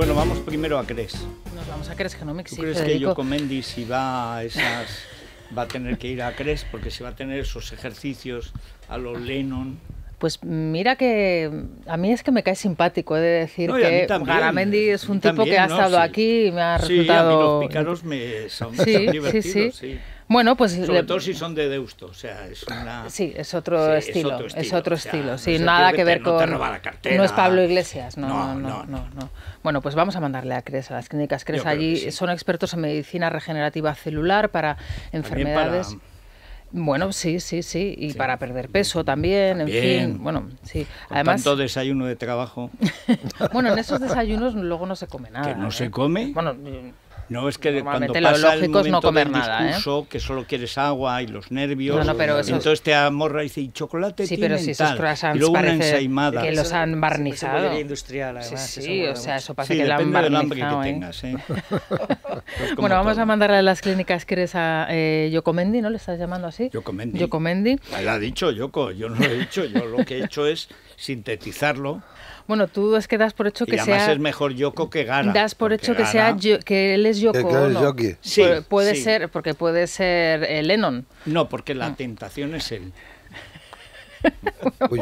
Bueno, vamos primero a Cres. Nos vamos a Cres Genomics. ¿Tú sí, crees yo que yo si va a esas va a tener que ir a Cres porque si va a tener esos ejercicios a los Lennon? Pues mira que a mí es que me cae simpático, de decir no, que Garamendi es un tipo que ha estado aquí y me ha resultado... Sí, a mí los pícaros me son, sí, divertidos, sí. sí. Bueno, pues sobre todo si son de Deusto, o sea, es una... sí, es otro, estilo, es otro estilo, sin sí, nada que, ver con no, es Pablo Iglesias, no no, no, no, Bueno, pues vamos a mandarle a Cres a las clínicas Cresa. allí son expertos en medicina regenerativa celular para enfermedades. Bueno, sí, sí, sí, y para perder peso también, en fin, bueno, sí. Además, tanto desayuno de trabajo. bueno, en esos desayunos luego no se come nada. Que no se ¿eh? come. Bueno, no, es que cuando pasa lo lógico el no comer nada, ¿eh? que solo quieres agua y los nervios, no, no, pero eso entonces te amorra y dice, y chocolate Sí, pero si esos croissants y luego una ensaimada. que los han barnizado. industrial, además, sí, sí, o sea, eso pasa que la han barnizado. Del hambre que ¿eh? tengas, ¿eh? bueno, vamos a mandarle a las clínicas que eres a eh, Yocomendi, ¿no? ¿Le estás llamando así? Yocomendi. Yocomendi. La ha dicho Yoko, yo no lo he dicho, yo lo que he hecho es sintetizarlo bueno, tú es que das por hecho que y además es mejor Yoko que Gara. Das por hecho que sea que él es Yoko. Que sí, puede ser, porque puede ser eh, Lennon. No, porque la ah. tentación es él. Uy,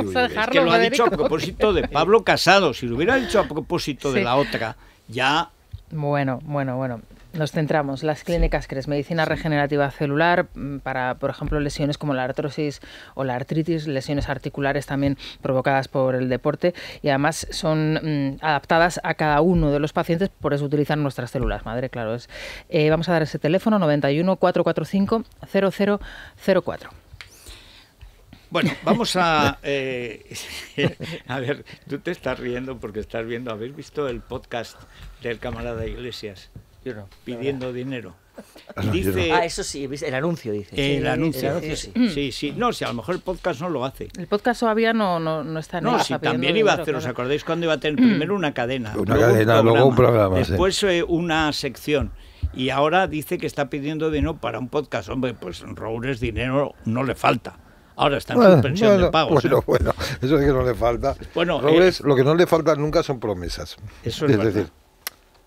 que lo ha dicho a propósito de Pablo Casado. Si lo hubiera dicho a propósito de la otra, ya. Bueno, bueno, bueno. Nos centramos, las clínicas que CRES, medicina regenerativa celular, mm, para, por ejemplo, lesiones como la artrosis o la artritis, lesiones articulares también provocadas por el deporte y además son mm, adaptadas a cada uno de los pacientes, por eso utilizan nuestras células madre, claro es. Eh, vamos a dar ese teléfono, 91 445 0004. Bueno, vamos a... Eh, a ver, tú te estás riendo porque estás viendo, ¿habéis visto el podcast del camarada Iglesias? pidiendo dinero. ah, ah eso sí, el anuncio dice. El, anuncio, sí. Sí, sí. No, si a lo mejor el podcast no lo hace. El podcast todavía no, no, está en No, si también iba a hacer, ¿os acordáis cuando iba a tener primero una cadena? Una cadena, luego un programa. Después eh, una sección. Y ahora dice que está pidiendo dinero para un podcast. Hombre, pues Robles dinero no le falta. Ahora está en suspensión de pagos. Bueno, ¿eh? bueno, eso es que no le falta. Bueno, eh, lo que no le falta nunca son promesas. Eso es, es decir,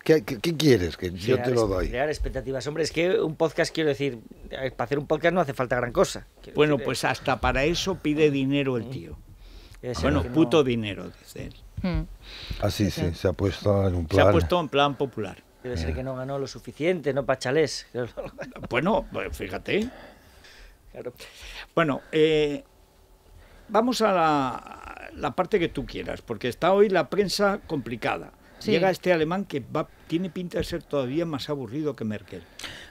¿Qué, quieres? Que yo te lo doy. Crear expectativas. Hombre, es que un podcast, quiero decir, eh, para hacer un podcast no hace falta gran cosa. bueno, pues eh, hasta para eso pide dinero el tío. Mm. Bueno, puto dinero, dice mm. ah, sí, sí, se ha puesto en un plan. Se ha puesto en plan popular. Debe ser que no ganó lo suficiente, ¿no? Pachalés. bueno, pues fíjate. Bueno, eh, vamos a la, la, parte que tú quieras, porque está hoy la prensa complicada. Llega este alemán que va tiene pinta de ser todavía más aburrido que Merkel.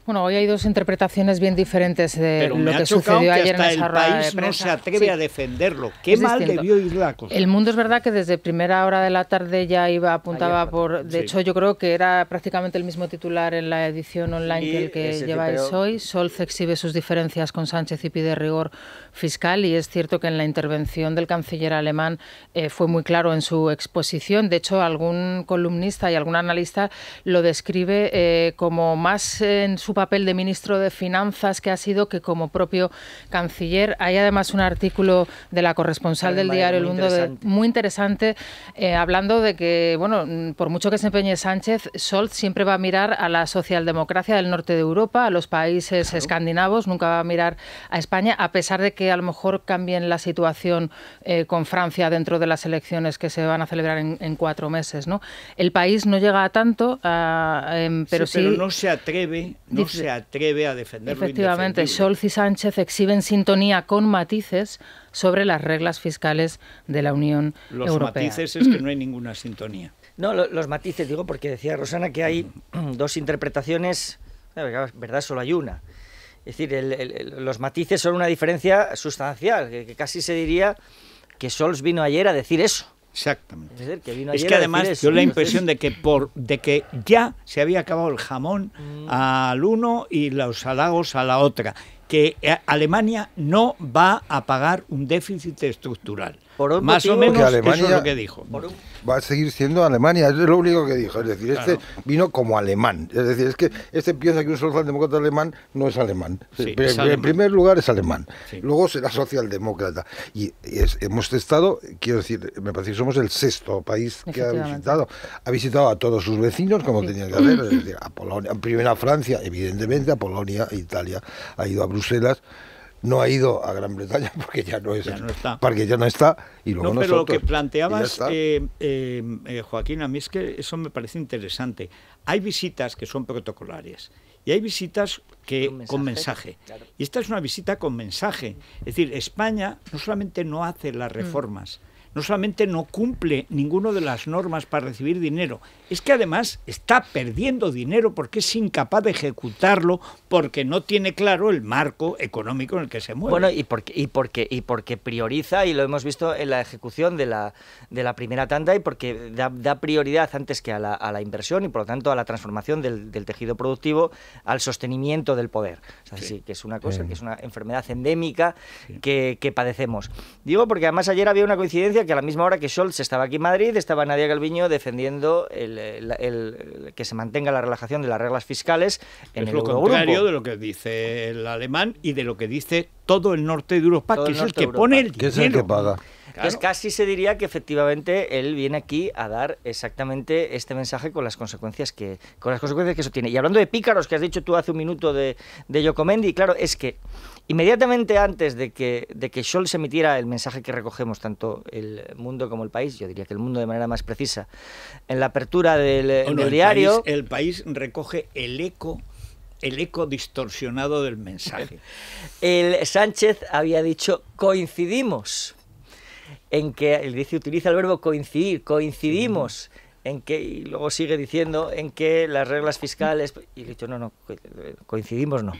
Bueno, hoy hay dos interpretaciones bien diferentes de lo que sucedió ayer en esa el país no se atreve a defenderlo. Qué mal debió ir la cosa. El mundo es verdad que desde primera hora de la tarde ya iba apuntaba por de hecho yo creo que era prácticamente el mismo titular en la edición online que el que lleváis hoy. Solz exhibe sus diferencias con Sánchez y pide rigor fiscal y es cierto que en la intervención del canciller alemán eh, fue muy claro en su exposición. De hecho, algún columnista y algún analista lo describe eh, como más en su papel de ministro de Finanzas que ha sido que como propio canciller. Hay además un artículo de la corresponsal del diario El Mundo muy interesante eh, hablando de que, bueno, por mucho que se empeñe Sánchez, Scholz siempre va a mirar a la socialdemocracia del norte de Europa, a los países escandinavos, nunca va a mirar a España, a pesar de que a lo mejor cambien la situación eh, con Francia dentro de las elecciones que se van a celebrar en, en cuatro meses. ¿no? El país no llega a tanto, Em, pero no se atreve, no se atreve a defenderlo. Efectivamente, Scholz y Sánchez exhiben sintonía con matices sobre las reglas fiscales de la Unión Europea. Los matices es que no hay ninguna sintonía. No, los matices, digo, porque decía Rosana que hay dos interpretaciones, eh, ¿verdad? Solo hay una. Es decir, los matices son una diferencia sustancial, que, casi se diría que Scholz vino ayer a decir eso. Exactamente. Es, que además dio la impresión de que por de que ya se había acabado el jamón mm. al uno y los halagos a la otra, que eh, Alemania no va a pagar un déficit estructural más o menos eso es lo que dijo. Va a seguir siendo Alemania, es lo único que dijo. Es decir, este vino como alemán. Es decir, es que este piensa que un socialdemócrata alemán no es alemán. en, primer lugar es alemán, luego será socialdemócrata. Y hemos testado, quiero decir, me parece que somos el sexto país que ha visitado. Ha visitado a todos sus vecinos, como tenía que hacer, es decir, a Polonia, primero a Francia, evidentemente, a Polonia, Italia, ha ido a Bruselas no ha ido a Gran Bretaña porque ya no está. porque ya no está y luego no, pero lo que planteabas eh, eh, eh, Joaquín a mí es que eso me parece interesante hay visitas que son protocolarias y hay visitas que con mensaje. Y esta es una visita con mensaje. Es decir, España no solamente no hace las mm. reformas, no solamente no cumple ninguna de las normas para recibir dinero, es que además está perdiendo dinero porque es incapaz de ejecutarlo, porque no tiene claro el marco económico en el que se mueve. Bueno, y porque, y porque, y prioriza, y lo hemos visto en la ejecución de la, de la primera tanda, y porque da, prioridad antes que a la, inversión y por lo tanto a la transformación del, tejido productivo, al sostenimiento del poder. Así que es una cosa, que es una enfermedad endémica que, que padecemos. Digo porque además ayer había una coincidencia que a la misma hora que Scholz estaba aquí en Madrid, estaba Nadia Calviño defendiendo el, que se mantenga la relajación de las reglas fiscales en es el lo contrario de lo que dice el alemán y de lo que dice todo el norte de Europa, que es el que pone el dinero. Que es el que paga casi se diría que efectivamente él viene aquí a dar exactamente este mensaje con las consecuencias que, con las consecuencias que eso tiene. Y hablando de pícaros, que has dicho tú hace un minuto de, de Yocomendi, claro, es que inmediatamente antes de que, de que Scholz emitiera el mensaje que recogemos, tanto el mundo como el país, yo diría que el mundo de manera más precisa, en la apertura del, oh, diario... el país recoge el eco el eco distorsionado del mensaje. El Sánchez había dicho coincidimos en que dice, utiliza el verbo coincidir, coincidimos. en que, y luego sigue diciendo en que las reglas fiscales, y le no, no, coincidimos, no.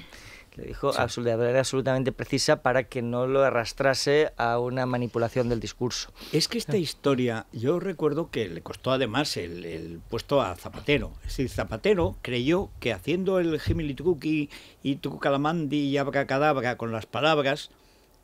Le dijo absolutamente, absolutamente precisa para que no lo arrastrase a una manipulación del discurso. Es que esta ah. historia, yo recuerdo que le costó además el, puesto a Zapatero. Es decir, Zapatero creyó que haciendo el Truki y trucalamandi y abracadabra con las palabras,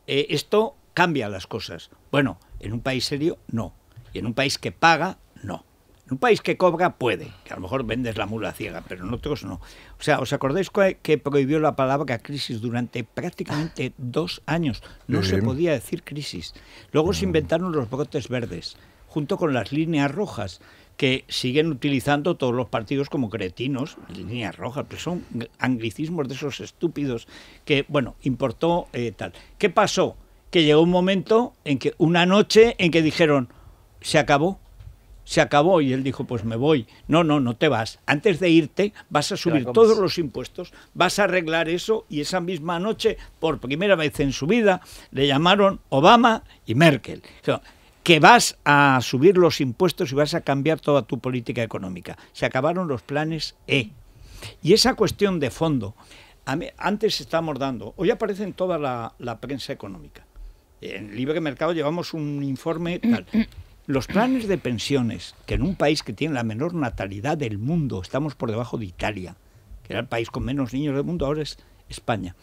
eh, esto cambia las cosas. Bueno, en un país serio, no. Y en un país que paga, no. En un país que cobra, puede. Que a lo mejor vendes la mula ciega, pero en otros no. O sea, ¿os acordáis que prohibió la palabra crisis durante prácticamente dos años? No se podía decir crisis. Luego se ah. inventaron los brotes verdes, junto con las líneas rojas que siguen utilizando todos los partidos como cretinos, líneas rojas, pero son anglicismos de esos estúpidos que, bueno, importó eh, tal. ¿Qué pasó? que llegó un momento en que, una noche en que dijeron, se acabó, se acabó y él dijo, pues me voy. No, no, no te vas. Antes de irte vas a subir todos los impuestos, vas a arreglar eso y esa misma noche, por primera vez en su vida, le llamaron Obama y Merkel. Que vas a subir los impuestos y vas a cambiar toda tu política económica. Se acabaron los planes E. Y esa cuestión de fondo, antes estábamos dando, hoy aparece en toda la, la prensa económica. En libre mercado llevamos un informe Los planes de pensiones, que en un país que tiene la menor natalidad del mundo, estamos por debajo de Italia, que era el país con menos niños del mundo, ahora es España.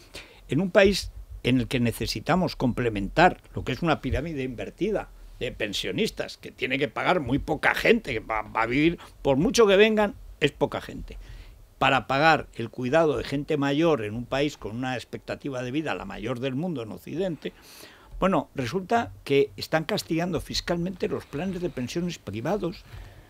En un país en el que necesitamos complementar lo que es una pirámide invertida de pensionistas, que tiene que pagar muy poca gente, que va, va a vivir, por mucho que vengan, es poca gente. Para pagar el cuidado de gente mayor en un país con una expectativa de vida la mayor del mundo en Occidente, bueno, resulta que están castigando fiscalmente los planes de pensiones privados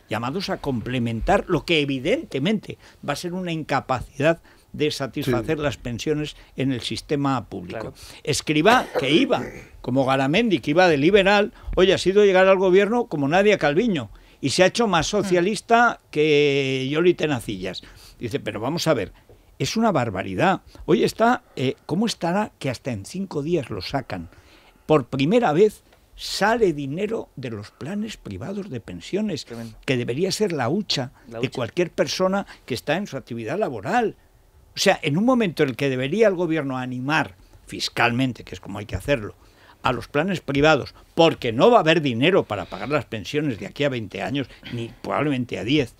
llamados a complementar lo que evidentemente va a ser una incapacidad de satisfacer las pensiones en el sistema público. Escriba que iba, como Garamendi, que iba de liberal, hoy ha sido llegar al gobierno como Nadia Calviño y se ha hecho más mm. socialista que Yoli Tenacillas. Dice, pero vamos a ver, es una barbaridad. Hoy está, eh, ¿cómo estará que hasta en cinco días lo sacan? por primera vez sale dinero de los planes privados de pensiones, que debería ser la hucha, de cualquier persona que está en su actividad laboral. O sea, en un momento en el que debería el gobierno animar fiscalmente, que es como hay que hacerlo, a los planes privados, porque no va a haber dinero para pagar las pensiones de aquí a 20 años, ni probablemente a 10.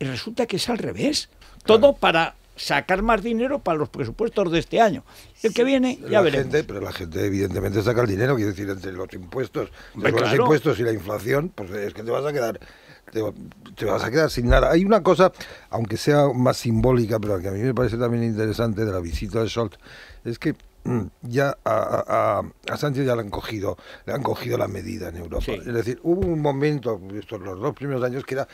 Y resulta que es al revés. Todo para sacar más dinero para los presupuestos de este año. El que viene, ya veremos. pero la gente evidentemente saca el dinero, quiere decir, entre los impuestos, los impuestos y la inflación, pues es que te vas a quedar te, vas a quedar sin nada. Hay una cosa, aunque sea más simbólica, pero que a mí me parece también interesante de la visita de Scholz, es que mm, ya a, a, Sánchez ya le han cogido, le han cogido la medida en Europa. Es decir, hubo un momento, estos los dos primeros años, que era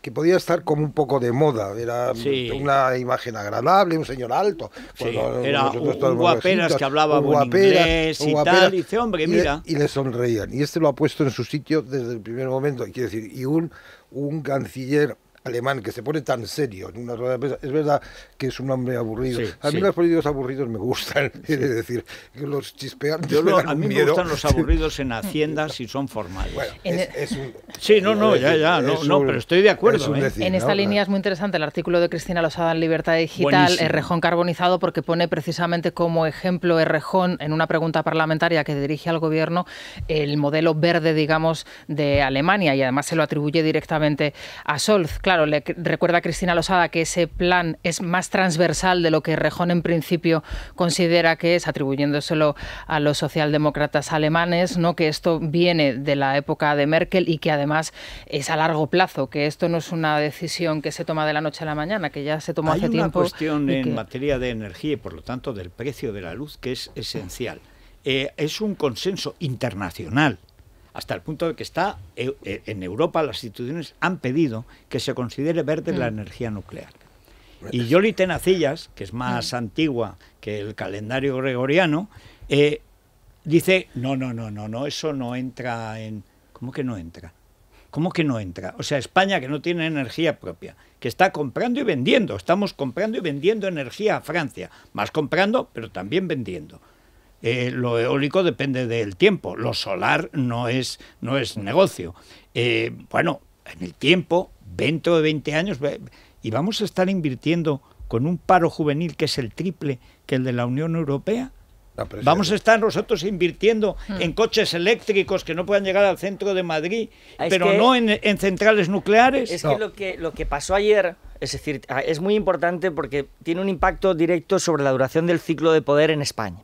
que podía estar como un poco de moda. Era una imagen agradable, un señor alto. Era un, guaperas que hablaba buen inglés y tal. Y hombre, mira. Y le, sonreían. Y este lo ha puesto en su sitio desde el primer momento. Quiero decir, y un, un canciller alemán que se pone tan serio en una rueda de es verdad que es un hombre aburrido. a mí los políticos aburridos me gustan, es decir, que los chispeantes me a mí me gustan los aburridos en Hacienda y son formales. sí, no, no, ya, ya, no, pero estoy de acuerdo. ¿eh? en esta línea es muy interesante el artículo de Cristina Lozada en Libertad Digital, Errejón Carbonizado, porque pone precisamente como ejemplo Errejón en una pregunta parlamentaria que dirige al gobierno el modelo verde, digamos, de Alemania y además se lo atribuye directamente a Solz claro, le recuerda a Cristina Losada que ese plan es más transversal de lo que Rejón en principio considera que es, atribuyéndoselo a los socialdemócratas alemanes, ¿no? que esto viene de la época de Merkel y que además es a largo plazo, que esto no es una decisión que se toma de la noche a la mañana, que ya se tomó hace tiempo. Hay una cuestión en materia de energía y por lo tanto del precio de la luz que es esencial. Eh, es un consenso internacional hasta el punto de que está eh, eh, en Europa las instituciones han pedido que se considere verde la mm. energía nuclear. Y Yoli Tenacillas, que es más mm. antigua que el calendario gregoriano, eh, dice, no, no, no, no, no, eso no entra en... ¿Cómo que no entra? ¿Cómo que no entra? O sea, España que no tiene energía propia, que está comprando y vendiendo, estamos comprando y vendiendo energía a Francia, más comprando, pero también vendiendo. Eh, lo eólico depende del tiempo, lo solar no es, no es negocio. Eh, bueno, en el tiempo, 20 de 20 años, y vamos a estar invirtiendo con un paro juvenil que es el triple que el de la Unión Europea. Vamos a estar nosotros invirtiendo hmm. en coches eléctricos que no puedan llegar al centro de Madrid, pero no en, centrales nucleares. Es lo que lo que pasó ayer es decir, ah, es muy importante porque tiene un impacto directo sobre la duración del ciclo de poder en España.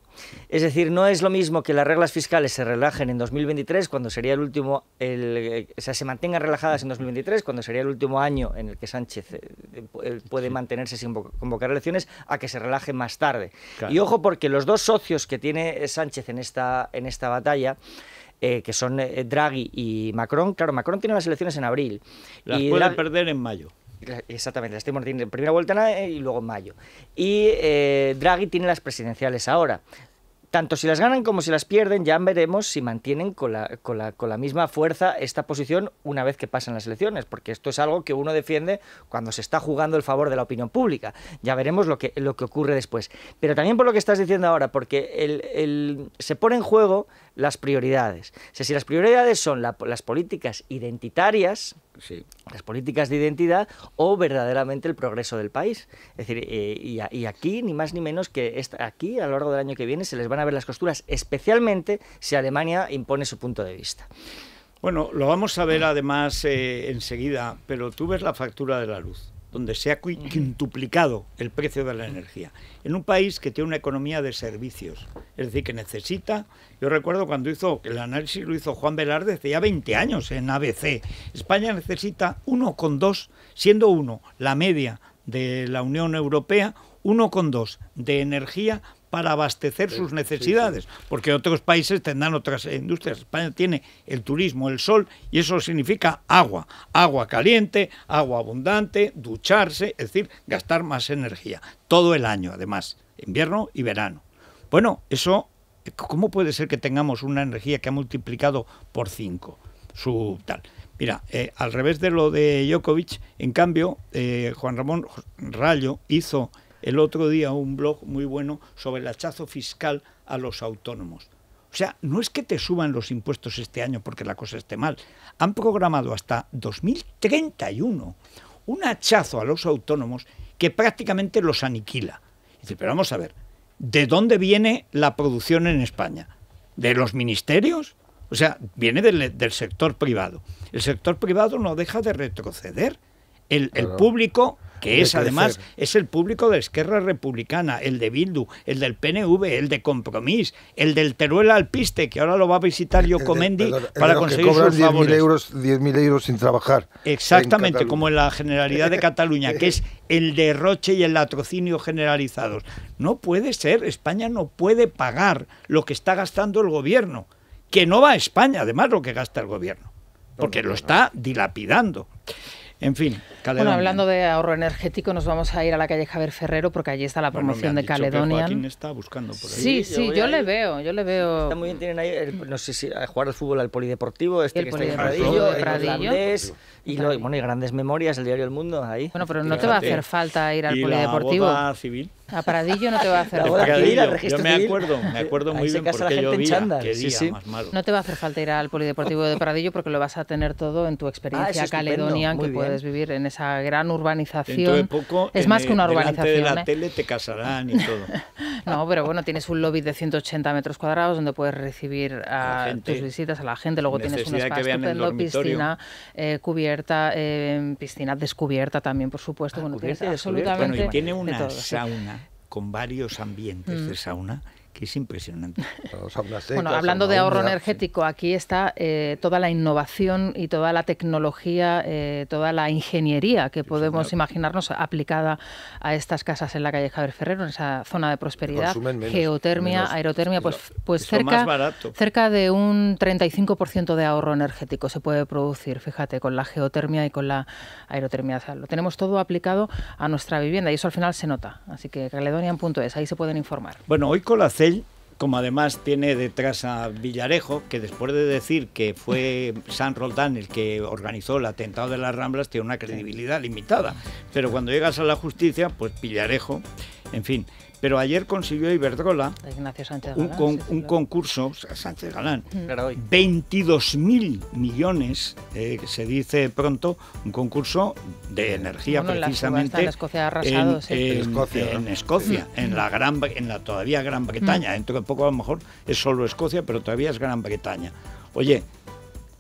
Es decir, no es lo mismo que las reglas fiscales se relajen en 2023, cuando sería el último, el, sea, se mantengan relajadas en 2023, cuando sería el último año en el que Sánchez eh, eh, puede mantenerse sin convocar elecciones, a que se relaje más tarde. Y ojo, porque los dos socios que tiene eh, Sánchez en esta, en esta batalla, que son Draghi y Macron, claro, Macron tiene las elecciones en abril. Las y puede perder en mayo. Exactamente, las en primera vuelta e y luego en mayo. Y eh, Draghi tiene las presidenciales ahora. Tanto si las ganan como si las pierden, ya veremos si mantienen con la, misma fuerza esta posición una vez que pasan las elecciones, porque esto es algo que uno defiende cuando se está jugando el favor de la opinión pública. Ya veremos lo que, lo que ocurre después. Pero también por lo que estás diciendo ahora, porque el, se pone en juego las prioridades. O si las prioridades son las políticas identitarias, las políticas de identidad o verdaderamente el progreso del país. Es decir, eh, y, aquí, ni más ni menos que aquí, a lo largo del año que viene, se les van a ver las costuras, especialmente si Alemania impone su punto de vista. Bueno, lo vamos a ver además eh, enseguida, pero tú ves la factura de la luz donde se ha quintuplicado el precio de la energía. En un país que tiene una economía de servicios, es decir, que necesita. Yo recuerdo cuando hizo el análisis, lo hizo Juan Velarde hace ya 20 años en ABC. España necesita 1,2, siendo 1 la media de la Unión Europea, 1,2 de energía para abastecer sus necesidades, porque otros países tendrán otras industrias. España tiene el turismo, el sol, y eso significa agua, agua caliente, agua abundante, ducharse, es decir, gastar más energía, todo el año además, invierno y verano. Bueno, eso, eh, ¿cómo puede ser que tengamos una energía que ha multiplicado por cinco? su tal? Mira, eh, al revés de lo de Djokovic, en cambio, eh, Juan Ramón Rayo hizo el otro día un blog muy bueno sobre el hachazo fiscal a los autónomos. O sea, no es que te suban los impuestos este año porque la cosa esté mal. Han programado hasta 2031 un hachazo a los autónomos que prácticamente los aniquila. Dice, pero vamos a ver, ¿de dónde viene la producción en España? ¿De los ministerios? O sea, viene del, sector privado. El sector privado no deja de retroceder. el público que es además es el público de Esquerra Republicana, el de Bildu, el del PNV, el de Compromís, el del Teruel Alpiste, que ahora lo va a visitar yo para conseguir sus 10 euros, 10.000 euros sin trabajar. Exactamente, como en la Generalidad de Cataluña, que es el derroche y el latrocinio generalizados. No puede ser, España no puede pagar lo que está gastando el gobierno, que no va a España, además lo que gasta el gobierno, porque lo está dilapidando. En fin, Bueno, hablando de ahorro energético, nos vamos a ir a la calle Javier Ferrero porque allí está la promoción me han de Caledonia. está buscando por ahí. Sí, sí, yo, le veo, yo le veo. Está muy bien, tienen ahí, no sé si a jugar al fútbol al polideportivo, este el que polideportivo, está en Pradillo, el Pradillo. y, lo, bueno, y grandes memorias, el diario El Mundo ahí. Bueno, pero no te va a hacer falta ir al ¿Y polideportivo. La boda civil. A Pradillo no te va a hacer falta. yo me acuerdo, me acuerdo muy bien porque yo vi qué día sí, sí. más No te va a hacer falta ir al polideportivo de Pradillo porque lo vas a tener todo en tu experiencia ah, que puedes vivir en esa gran urbanización. es más que una urbanización. de la ¿eh? tele te casarán y todo. no, pero bueno, tienes un lobby de 180 metros cuadrados donde puedes recibir a tus visitas a la gente. Luego tienes un espacio piscina eh, cubierta, eh, piscina descubierta también, por supuesto. Ah, bueno, y tiene una sauna con varios ambientes de mm. sauna es impresionante. bueno, hablando de ahorro energético, aquí está eh, toda la innovación y toda la tecnología, eh, toda la ingeniería que podemos imaginarnos aplicada a estas casas en la calle Javier Ferrero, en esa zona de prosperidad, geotermia, aerotermia, pues, pues cerca, cerca de un 35% de ahorro energético se puede producir, fíjate, con la geotermia y con la aerotermia. lo tenemos todo aplicado a nuestra vivienda y eso al final se nota. Así que caledonian.es, ahí se pueden informar. Bueno, hoy con la él, como además tiene detrás a Villarejo, que después de decir que fue San Roldán el que organizó el atentado de las Ramblas, tiene una credibilidad limitada. Pero cuando llegas a la justicia, pues Villarejo, en fin. Pero ayer consiguió Iberdrola un, concurso, Sánchez Galán, 22 mm. 22.000 millones, eh, se dice pronto, un concurso de energía precisamente en, Escocia arrasado, en, Escocia, en, la gran, en la todavía Gran Bretaña. Mm. Dentro de poco a lo mejor es solo Escocia, pero todavía es Gran Bretaña. Oye,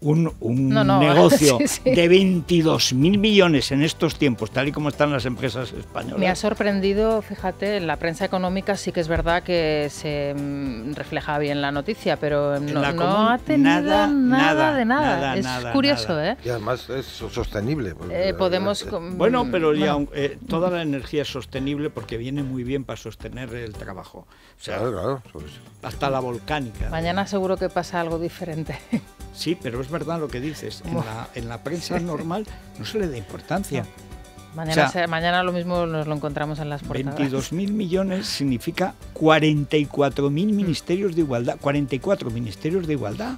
un, negocio de 22 mil millones en estos tiempos, tal y como están las empresas españolas. Me ha sorprendido, fíjate, en la prensa económica sí que es verdad que se mm, refleja bien la noticia, pero no, ha tenido nada, de nada. es curioso, ¿eh? Y además es sostenible. Eh, podemos. Bueno, pero ya, eh, toda la energía es sostenible porque viene muy bien para sostener el trabajo. O sea, claro, Hasta la volcánica. Mañana seguro que pasa algo diferente. Sí, pero verdad lo que dices. En la, en la prensa normal no se le da importancia. Mañana, mañana lo mismo nos lo encontramos en las portadas. 22.000 millones significa 44.000 mm. ministerios de igualdad. 44 ministerios de igualdad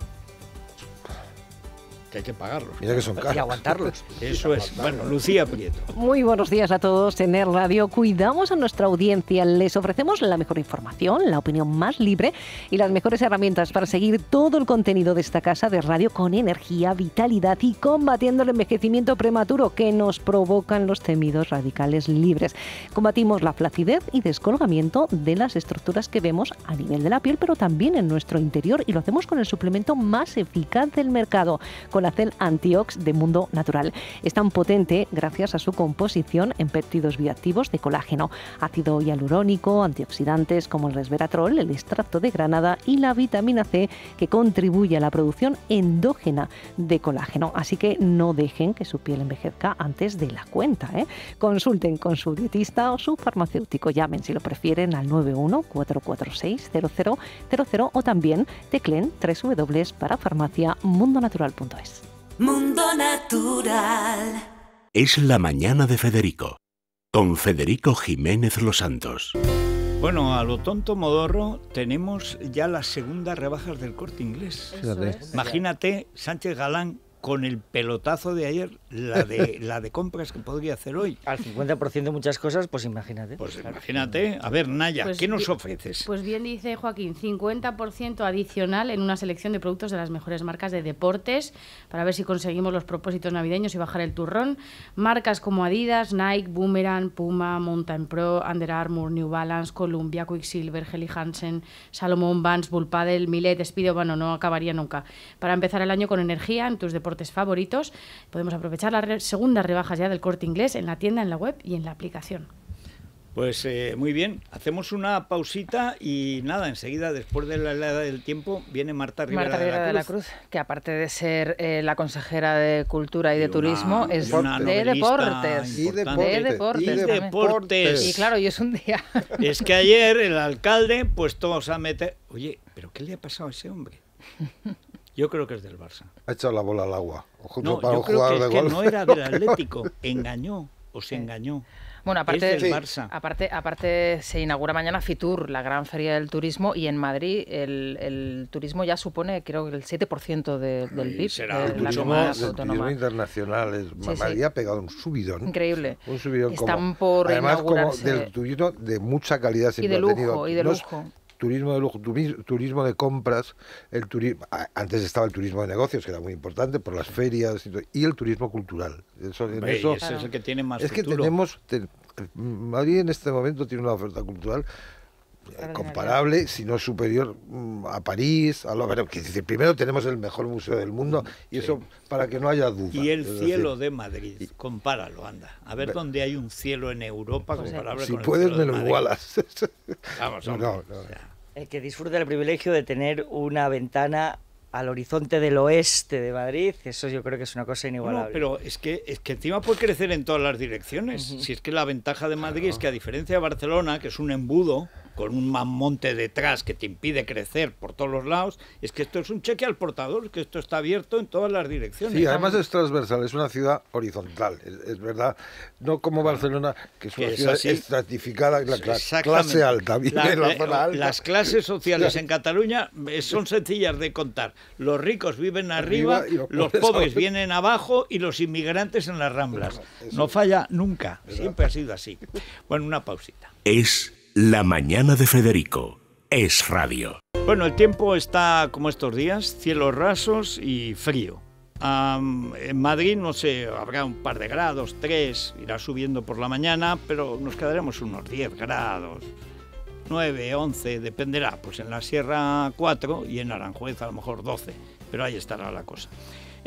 hay que pagarlos. Y aguantarlos. Eso es. Bueno, Lucía Prieto. Muy buenos días a todos en el radio. Cuidamos a nuestra audiencia, les ofrecemos la mejor información, la opinión más libre y las mejores herramientas para seguir todo el contenido de esta casa de radio con energía, vitalidad y combatiendo el envejecimiento prematuro que nos provocan los temidos radicales libres. Combatimos la flacidez y descolgamiento de las estructuras que vemos a nivel de la piel, pero también en nuestro interior y lo hacemos con el suplemento más eficaz del mercado, con el Antiox de Mundo Natural. Es tan potente gracias a su composición en péptidos bioactivos de colágeno, ácido hialurónico, antioxidantes como el resveratrol, el extracto de granada y la vitamina C que contribuye a la producción endógena de colágeno. Así que no dejen que su piel envejezca antes de la cuenta. ¿eh? Consulten con su dietista o su farmacéutico. Llamen si lo prefieren al 914460000 o también teclen w para farmaciamundonatural.es. Mundo Natural. Es la mañana de Federico, con Federico Jiménez Los Santos. Bueno, a lo tonto modorro tenemos ya las segundas rebajas del corte inglés. Imagínate, Sánchez Galán con el pelotazo de ayer, la de, la de compras que podría hacer hoy. Al 50% de muchas cosas, pues imagínate. Pues imagínate. A ver, Naya, pues ¿qué nos ofreces? Pues bien dice Joaquín, 50% adicional en una selección de productos de las mejores marcas de deportes, para ver si conseguimos los propósitos navideños y bajar el turrón. Marcas como Adidas, Nike, Boomerang, Puma, Mountain Pro, Under Armour, New Balance, Columbia, Quicksilver, Heli Hansen, Salomon Vans, Bull Millet, Speedo, bueno, no acabaría nunca. Para empezar el año con energía en tus deportes favoritos. Podemos aprovechar las segundas rebajas ya del corte inglés en la tienda, en la web y en la aplicación. Pues eh, muy bien, hacemos una pausita y nada, enseguida, después de la helada del tiempo, viene Marta Rivera, de, la Cruz. que aparte de ser eh, la consejera de Cultura y, de Turismo, es de deportes. Y De deportes. Y deportes. claro, y es un día. Es que ayer el alcalde, pues todos a meter... Oye, ¿pero qué le ha pasado a ese hombre? Yo creo que es del Barça. Ha echado la bola al agua. No, para yo creo que, es que no era del Atlético. Engañó o se engañó. Bueno, aparte, Barça. aparte, aparte se inaugura mañana Fitur, la gran feria del turismo, y en Madrid el, el turismo ya supone, creo que el 7% del PIB. Será de el turismo, internacional. Madrid ha pegado un subidón. Increíble. Un subidón Están como, por además, como del turismo de mucha calidad y de lujo, Y de lujo turismo de lujo, turismo de compras, el turismo, antes estaba el turismo de negocios, que era muy importante, por las ferias y, el turismo cultural. Eso, es el que tiene más Es que tenemos, Madrid en este momento tiene una oferta cultural pues, comparable, si no superior mm, a París, a lo, primero tenemos el mejor museo del mundo y eso para que no haya duda. Y el cielo de Madrid, compáralo, anda. A ver, dónde hay un cielo en Europa comparable si puedes, el me lo igualas. Vamos, El que disfrute el privilegio de tener una ventana al horizonte del oeste de Madrid, eso yo creo que es una cosa inigualable. pero es que, es que encima puede crecer en todas las direcciones. Si es que la ventaja de Madrid es que a diferencia de Barcelona, que es un embudo, con un mamonte detrás que te impide crecer por todos los lados, es que esto es un cheque al portador, que esto está abierto en todas las direcciones. Sí, además es transversal, es una ciudad horizontal, es, verdad, no como Barcelona, que es una ciudad estratificada, la clase alta, Las clases sociales en Cataluña eh, son sencillas de contar. Los ricos viven arriba, los, pobres vienen abajo y los inmigrantes en las ramblas. No, falla nunca, siempre ha sido así. Bueno, una pausita. Es la mañana de Federico es radio. Bueno, el tiempo está como estos días, cielos rasos y frío. en Madrid, no sé, habrá un par de grados, tres, irá subiendo por la mañana, pero nos quedaremos unos 10 grados, 9, 11, dependerá, pues en la Sierra 4 y en Aranjuez a lo mejor 12, pero ahí estará la cosa.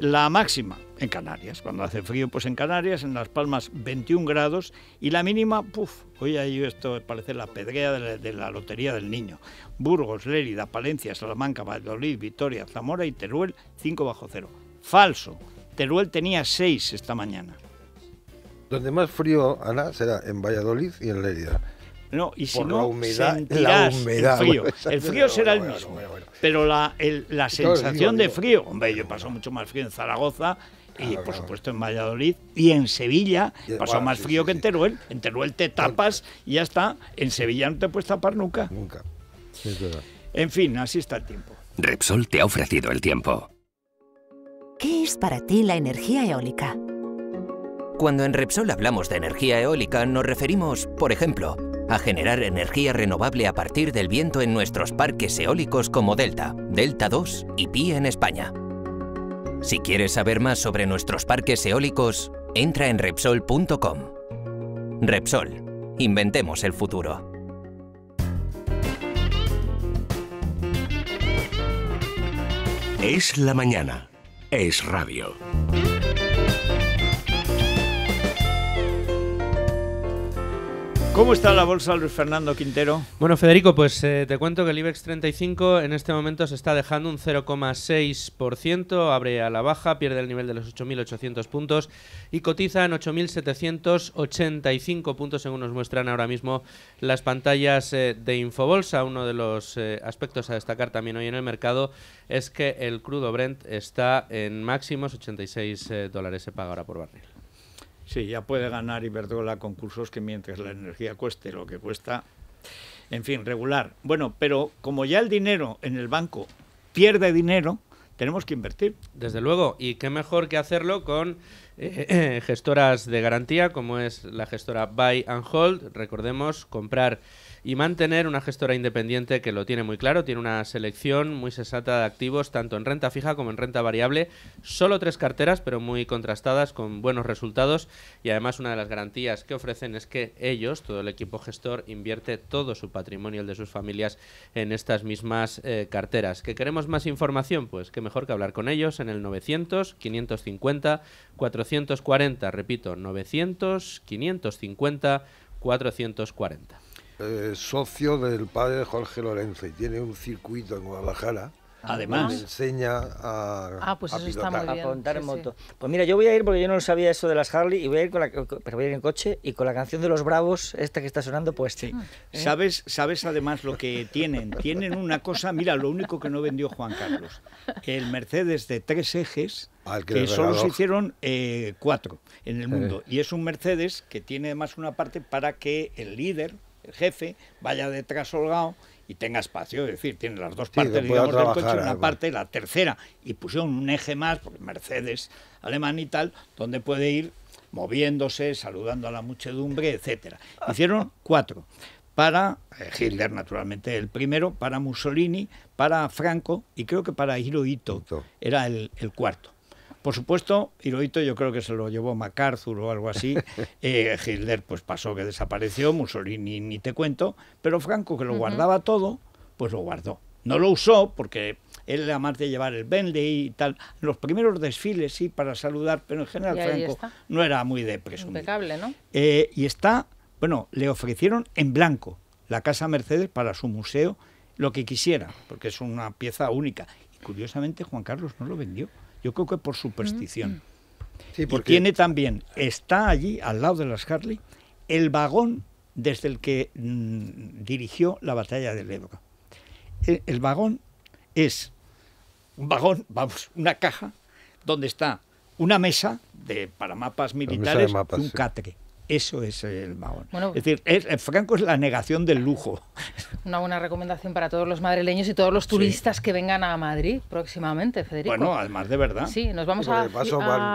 La máxima en Canarias, cuando hace frío, pues en Canarias, en Las Palmas 21 grados y la mínima, puff, hoy ahí esto, parece la pedrea de la, Lotería del Niño. Burgos, Lérida, Palencia, Salamanca, Valladolid, Vitoria, Zamora y Teruel 5 bajo cero. Falso, Teruel tenía 6 esta mañana. Donde más frío, Ana, será en Valladolid y en Lérida no, y si no, sentirás el frío. el frío será el mismo. Pero la, sensación de frío, hombre, yo paso mucho más frío en Zaragoza y por supuesto en Valladolid y en Sevilla pasó más frío que en Teruel. En Teruel te tapas y ya está. En Sevilla no te puedes tapar nunca. Nunca. En fin, así está el tiempo. Repsol te ha ofrecido el tiempo. ¿Qué es para ti la energía eólica? Cuando en Repsol hablamos de energía eólica nos referimos, por ejemplo, a generar energía renovable a partir del viento en nuestros parques eólicos como Delta, Delta 2 y Pi en España. Si quieres saber más sobre nuestros parques eólicos, entra en Repsol.com. Repsol, inventemos el futuro. Es la mañana. Es radio. ¿Cómo está la bolsa, Luis Fernando Quintero? Bueno, Federico, pues eh, te cuento que el IBEX 35 en este momento se está dejando un 0,6%, abre a la baja, pierde el nivel de los 8.800 puntos y cotiza en 8.785 puntos, según nos muestran ahora mismo las pantallas eh, de Infobolsa. Uno de los eh, aspectos a destacar también hoy en el mercado es que el crudo Brent está en máximos 86 dólares, se paga ahora por barril. Sí, ya puede ganar Iberdrola concursos que mientras la energía cueste lo que cuesta, en fin, regular. Bueno, pero como ya el dinero en el banco pierde dinero, tenemos que invertir. Desde luego, y qué mejor que hacerlo con eh, gestoras de garantía, como es la gestora Buy and Hold. Recordemos, comprar y mantener una gestora independiente que lo tiene muy claro, tiene una selección muy sensata de activos, tanto en renta fija como en renta variable, solo tres carteras, pero muy contrastadas, con buenos resultados y además una de las garantías que ofrecen es que ellos, todo el equipo gestor, invierte todo su patrimonio, el de sus familias, en estas mismas eh, carteras. ¿Que queremos más información? Pues qué mejor que hablar con ellos en el 900 550 400 940, repito, 900, 550, 440. socio del padre Jorge Lorenzo y tiene un circuito en Guadalajara Ah, además. enseña a, ah, pues eso a contar en moto. Pues mira, yo voy a ir porque yo no sabía eso de las Harley y voy a ir con pero voy a ir en coche y con la canción de los Bravos, esta que está sonando, pues ah, sí. Sabes, sabes además lo que tienen. Tienen una cosa. Mira, lo único que no vendió Juan Carlos, el Mercedes de tres ejes. Ah, que, solo se hicieron eh, cuatro en el mundo. Y es un Mercedes que tiene además una parte para que el líder, el jefe, vaya detrás holgado y tenga espacio, es decir, tiene las dos partes del coche, una parte, la tercera, y pusieron un eje más, porque Mercedes alemán y tal, donde puede ir moviéndose, saludando a la muchedumbre, etcétera. Hicieron cuatro. Para eh, Hitler, naturalmente, el primero, para Mussolini, para Franco y creo que para Hirohito era el cuarto. Por supuesto, Hirohito yo creo que se lo llevó MacArthur o algo así. Eh, Hitler pues pasó que desapareció, Mussolini ni te cuento, pero Franco que lo guardaba todo, pues lo guardó. No lo usó porque él era de llevar el Bentley y tal. Los primeros desfiles sí para saludar, pero en general Franco no era muy de presumir. Impecable, ¿no? Eh, y está, bueno, le ofrecieron en blanco la Casa Mercedes para su museo lo que quisiera, porque es una pieza única. Y curiosamente Juan Carlos no lo vendió. Yo creo que por superstición. Sí, porque... tiene también, está allí, al lado de las Harley, el vagón desde el que mm, dirigió la batalla del Ebro. El, vagón es un vagón, vamos, una caja donde está una mesa de, para mapas militares y un catre. Eso es el Mahón. es decir, eh, Franco es la negación del lujo. Una buena recomendación para todos los madrileños y todos los turistas que vengan a Madrid próximamente, Federico. Bueno, además de verdad. Sí, nos vamos a,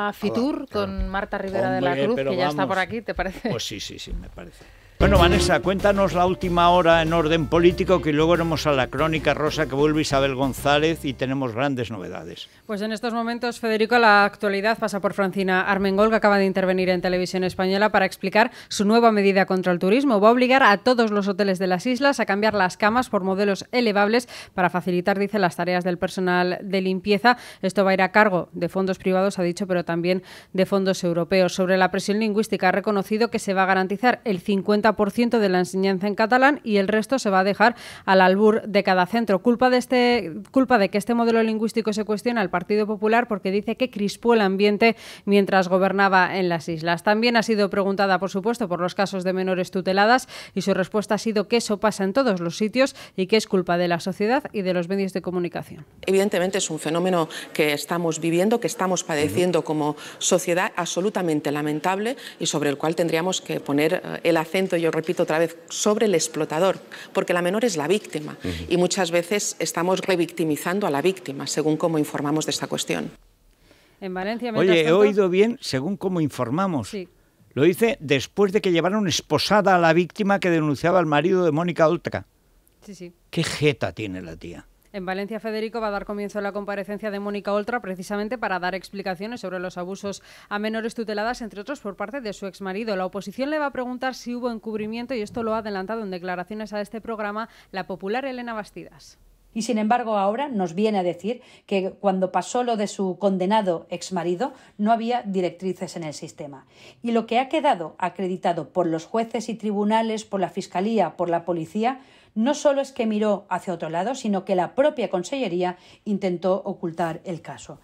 a, Fitur con Marta Rivera de la Cruz, que ya está por aquí, ¿te parece? Pues sí, sí, sí, me parece. Bueno, Vanessa, cuéntanos la última hora en orden político, que luego iremos a la crónica rosa que vuelve Isabel González y tenemos grandes novedades. Pues en estos momentos, Federico, la actualidad pasa por Francina Armengol, que acaba de intervenir en televisión española para explicar su nueva medida contra el turismo. Va a obligar a todos los hoteles de las islas a cambiar las camas por modelos elevables para facilitar, dice, las tareas del personal de limpieza. Esto va a ir a cargo de fondos privados, ha dicho, pero también de fondos europeos. Sobre la presión lingüística, ha reconocido que se va a garantizar el 50% ciento de la enseñanza en catalán y el resto se va a dejar al albur de cada centro. Culpa de, este, culpa de que este modelo lingüístico se cuestiona al Partido Popular porque dice que crispó el ambiente mientras gobernaba en las islas. También ha sido preguntada, por supuesto, por los casos de menores tuteladas y su respuesta ha sido que eso pasa en todos los sitios y que es culpa de la sociedad y de los medios de comunicación. Evidentemente es un fenómeno que estamos viviendo, que estamos padeciendo como sociedad absolutamente lamentable y sobre el cual tendríamos que poner eh, el acento yo repito otra vez, sobre el explotador, porque la menor es la víctima y muchas veces estamos revictimizando a la víctima, según cómo informamos de esta cuestión. En Valencia, Oye, he oído bien, según cómo informamos. Lo dice después de que llevaron esposada a la víctima que denunciaba al marido de Mónica Ultra. ¿Qué jeta tiene la tía? En Valencia, Federico, va a dar comienzo la comparecencia de Mónica Oltra precisamente para dar explicaciones sobre los abusos a menores tuteladas, entre otros por parte de su exmarido. La oposición le va a preguntar si hubo encubrimiento y esto lo ha adelantado en declaraciones a este programa la popular Elena Bastidas. Y sin embargo, ahora nos viene a decir que cuando pasó lo de su condenado exmarido no había directrices en el sistema. Y lo que ha quedado acreditado por los jueces y tribunales, por la fiscalía, por la policía, no solo es que miró hacia otro lado, sino que la propia Consellería intentó ocultar el caso.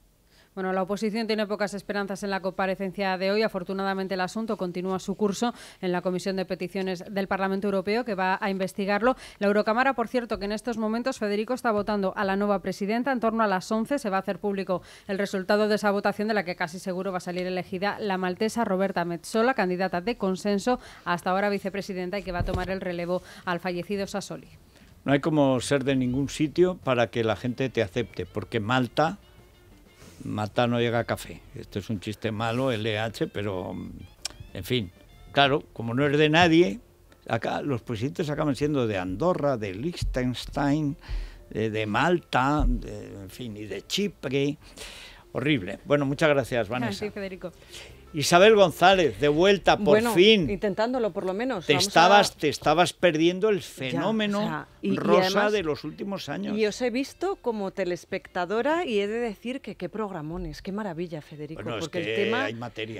Bueno, la oposición tiene pocas esperanzas en la comparecencia de hoy. Afortunadamente, el asunto continúa su curso en la Comisión de Peticiones del Parlamento Europeo, que va a investigarlo. La Eurocámara, por cierto, que en estos momentos Federico está votando a la nueva presidenta. En torno a las 11 se va a hacer público el resultado de esa votación, de la que casi seguro va a salir elegida la maltesa Roberta Metzola, candidata de consenso, hasta ahora vicepresidenta y que va a tomar el relevo al fallecido Sassoli. No hay como ser de ningún sitio para que la gente te acepte, porque Malta Mata no llega a café. Esto es un chiste malo, LH, e pero mm, en fin. Claro, como no es de nadie, acá los presidentes acaban siendo de Andorra, de Liechtenstein, de, Malta, en fin, y de Chipre. Horrible. Bueno, muchas gracias, Vanessa. Gracias, Federico. Isabel González, de vuelta, por fin. Intentándolo, por lo menos. Te estabas, te estabas perdiendo el fenómeno rosa de los últimos años. Y os he visto como telespectadora y he de decir que qué programones, qué maravilla, Federico. porque el tema.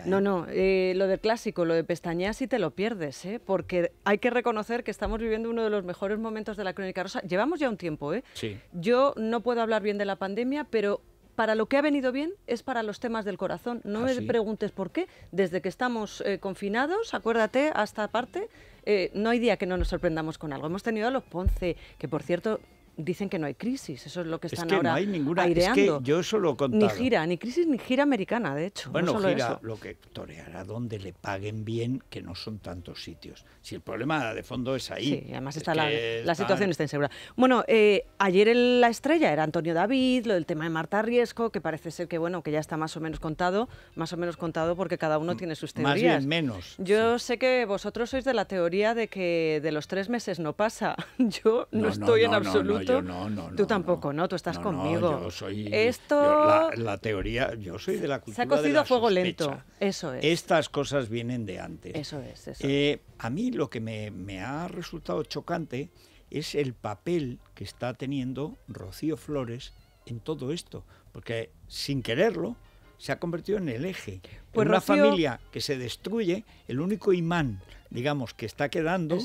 No, ¿eh? no, eh, lo del clásico, lo de pestañas sí te lo pierdes, ¿eh? porque hay que reconocer que estamos viviendo uno de los mejores momentos de la crónica rosa. Llevamos ya un tiempo, ¿eh? Sí. Yo no puedo hablar bien de la pandemia, pero para lo que ha venido bien es para los temas del corazón. No ah, me preguntes por qué. Desde que estamos eh, confinados, acuérdate, hasta parte, eh, no hay día que no nos sorprendamos con algo. Hemos tenido a los Ponce, que por cierto dicen que no hay crisis, eso es lo que están es que no hay ninguna, Es que yo eso lo Ni gira, ni crisis, ni gira americana, de hecho. Bueno, gira lo que toreará donde le paguen bien, que no son tantos sitios. Si el problema de fondo es ahí. Sí, además la, situación está insegura. Bueno, eh, ayer en la estrella era Antonio David, lo del tema de Marta Riesco, que parece ser que bueno, que ya está más o menos contado, más o menos contado porque cada uno tiene sus teorías. Más bien menos. Yo sé que vosotros sois de la teoría de que de los tres meses no pasa. Yo no estoy en absoluto no, no, no, Tú tampoco, ¿no? Tú estás conmigo. yo soy. Esto. la, teoría, yo soy de la cultura. Se ha cocido a fuego lento. Eso es. Estas cosas vienen de antes. Eso es. Eh, a mí lo que me, ha resultado chocante es el papel que está teniendo Rocío Flores en todo esto. Porque sin quererlo, se ha convertido en el eje. Pues en una familia que se destruye, el único imán digamos, que está quedando,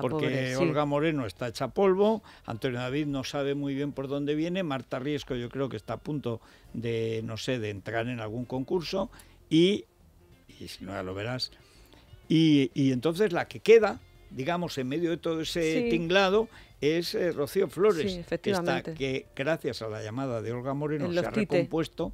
porque Olga Moreno está hecha polvo, Antonio David no sabe muy bien por dónde viene, Marta Riesco yo creo que está a punto de, no sé, de entrar en algún concurso y, y si no, ya lo verás. Y, y, entonces la que queda, digamos, en medio de todo ese tinglado es eh, Rocío Flores, que, que gracias a la llamada de Olga Moreno se ha recompuesto.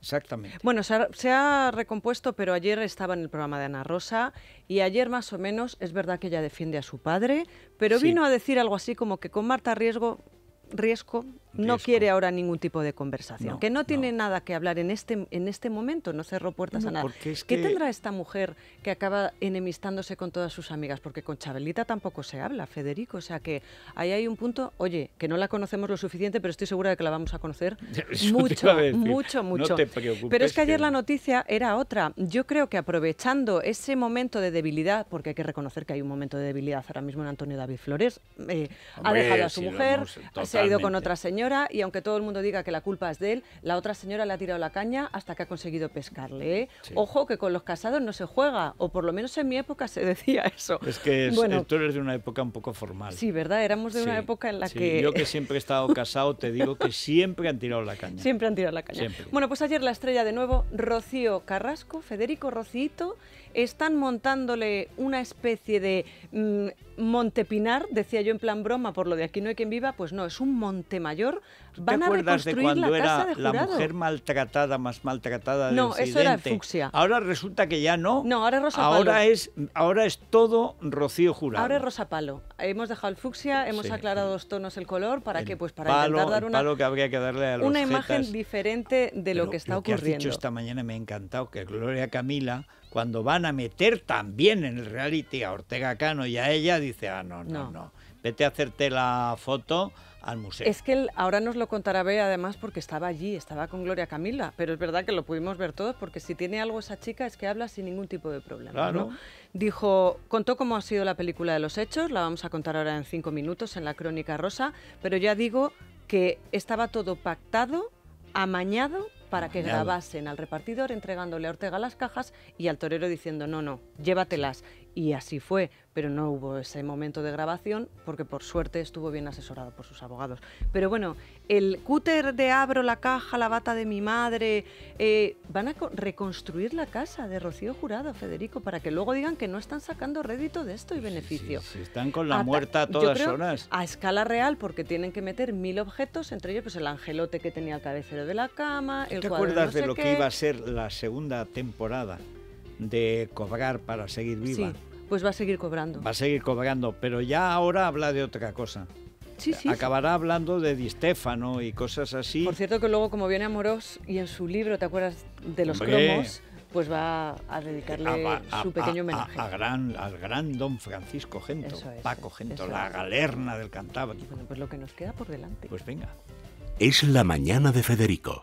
Exactamente. Bueno, se ha, recompuesto, pero ayer estaba en el programa de Ana Rosa y ayer más o menos es verdad que ella defiende a su padre, pero vino a decir algo así como que con Marta Riesgo, Riesgo no quiere ahora ningún tipo de conversación, que no tiene nada que hablar en este, en este momento, no cerró puertas a nada. ¿Qué tendrá esta mujer que acaba enemistándose con todas sus amigas? Porque con Chabelita tampoco se habla, Federico, o sea que ahí hay un punto, oye, que no la conocemos lo suficiente, pero estoy segura de que la vamos a conocer mucho, mucho, mucho, pero es que ayer la noticia era otra. Yo creo que aprovechando ese momento de debilidad, porque hay que reconocer que hay un momento de debilidad ahora mismo en Antonio David Flores, eh, ha dejado a su mujer, se ha ido con otra señora, y aunque todo el mundo diga que la culpa es de él, la otra señora le ha tirado la caña hasta que ha conseguido pescarle. ¿eh? Ojo que con los casados no se juega, o por lo menos en mi época se decía eso. Es que bueno, tú eres de una época un poco formal. Sí, ¿verdad? Éramos de una época en la que... Yo que siempre he estado casado, te digo que siempre han tirado la caña. Siempre han tirado la caña. Bueno, pues ayer la estrella de nuevo, Rocío Carrasco, Federico Rocito, están montándole una especie de... Mm, Montepinar, decía yo en plan broma, por lo de aquí no hay quien viva, pues no, es un monte mayor. Van ¿Te acuerdas a de cuando era la mujer maltratada, más maltratada del no, eso era fucsia. Ahora resulta que ya no. No, ahora es Rosa ahora Palo. Es, ahora es todo Rocío Jurado. Ahora es Rosa Palo. Hemos dejado el fucsia, hemos aclarado dos tonos el color, ¿para que Pues para intentar dar una, que habría que darle a una imagen diferente de lo que está lo que ocurriendo. dicho esta mañana me ha encantado que Gloria Camila, cuando van a meter también en el reality a Ortega Cano y a ella, dice, ah, no, no, no, Vete a hacerte la foto al museo. Es que él, ahora nos lo contará Bea además porque estaba allí, estaba con Gloria Camila, pero es verdad que lo pudimos ver todos porque si tiene algo esa chica es que habla sin ningún tipo de problema. Dijo, contó cómo ha sido la película de los hechos, la vamos a contar ahora en cinco minutos en la Crónica Rosa, pero ya digo que estaba todo pactado, amañado para que grabasen al repartidor entregándole a Ortega las cajas y al torero diciendo, no, no, llévatelas. Y así fue, pero no hubo ese momento de grabación porque por suerte estuvo bien asesorado por sus abogados. Pero bueno, el cúter de Abro la caja, la bata de mi madre, eh, van a reconstruir la casa de Rocío Jurado, Federico, para que luego digan que no están sacando rédito de esto y beneficio. si están con la muerta a todas horas. A escala real porque tienen que meter mil objetos, entre ellos pues el angelote que tenía el cabecero de la cama, el ¿Te acuerdas de, lo que iba a ser la segunda temporada? de cobrar para seguir viva. Sí, pues va a seguir cobrando. Va a seguir cobrando, pero ya ahora habla de otra cosa. Sí, sí, acabará hablando de Di Stefano y cosas así. Por cierto que luego como viene Amorós y en su libro, ¿te acuerdas de los cromos? Pues va a dedicarle a, su pequeño homenaje. gran, al gran don Francisco Gento, Paco Gento, la galerna del Cantábrico. Bueno, pues lo que nos queda por delante. Pues venga. Es la mañana de Federico